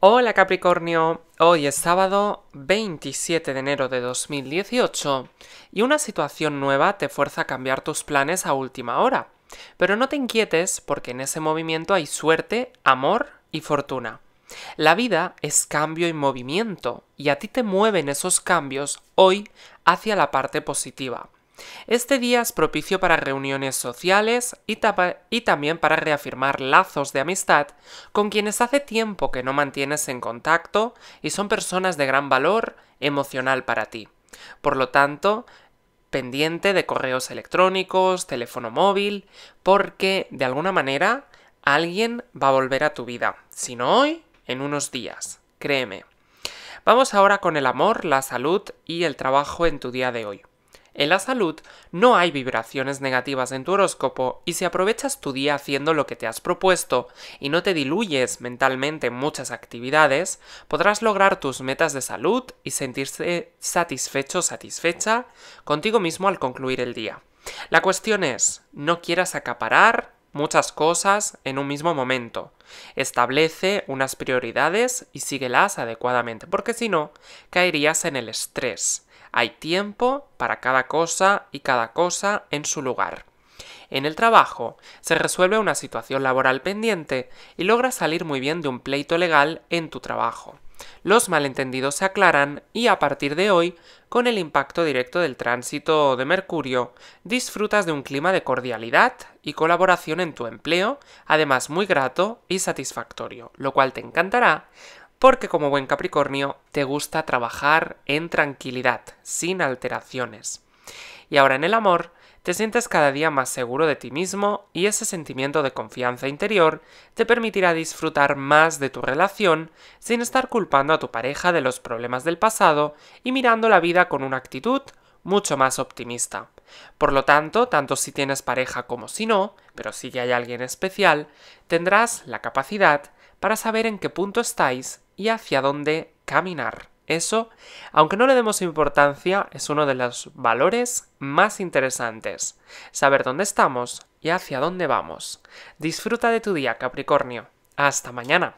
Hola Capricornio, hoy es sábado 27 de enero de 2018 y una situación nueva te fuerza a cambiar tus planes a última hora. Pero no te inquietes porque en ese movimiento hay suerte, amor y fortuna. La vida es cambio y movimiento y a ti te mueven esos cambios hoy hacia la parte positiva. Este día es propicio para reuniones sociales y, también para reafirmar lazos de amistad con quienes hace tiempo que no mantienes en contacto y son personas de gran valor emocional para ti. Por lo tanto, pendiente de correos electrónicos, teléfono móvil, porque de alguna manera alguien va a volver a tu vida, si no hoy, en unos días, créeme. Vamos ahora con el amor, la salud y el trabajo en tu día de hoy. En la salud no hay vibraciones negativas en tu horóscopo y si aprovechas tu día haciendo lo que te has propuesto y no te diluyes mentalmente en muchas actividades, podrás lograr tus metas de salud y sentirse satisfecho satisfecha contigo mismo al concluir el día. La cuestión es, no quieras acaparar, muchas cosas en un mismo momento. Establece unas prioridades y síguelas adecuadamente, porque si no, caerías en el estrés. Hay tiempo para cada cosa y cada cosa en su lugar. En el trabajo, se resuelve una situación laboral pendiente y logras salir muy bien de un pleito legal en tu trabajo. Los malentendidos se aclaran y a partir de hoy, con el impacto directo del tránsito de Mercurio, disfrutas de un clima de cordialidad y colaboración en tu empleo, además muy grato y satisfactorio, lo cual te encantará porque como buen Capricornio te gusta trabajar en tranquilidad, sin alteraciones. Y ahora en el amor, te sientes cada día más seguro de ti mismo y ese sentimiento de confianza interior te permitirá disfrutar más de tu relación sin estar culpando a tu pareja de los problemas del pasado y mirando la vida con una actitud mucho más optimista. Por lo tanto, tanto si tienes pareja como si no, pero si ya hay alguien especial, tendrás la capacidad para saber en qué punto estáis y hacia dónde caminar. Eso, aunque no le demos importancia, es uno de los valores más interesantes. Saber dónde estamos y hacia dónde vamos. Disfruta de tu día, Capricornio. Hasta mañana.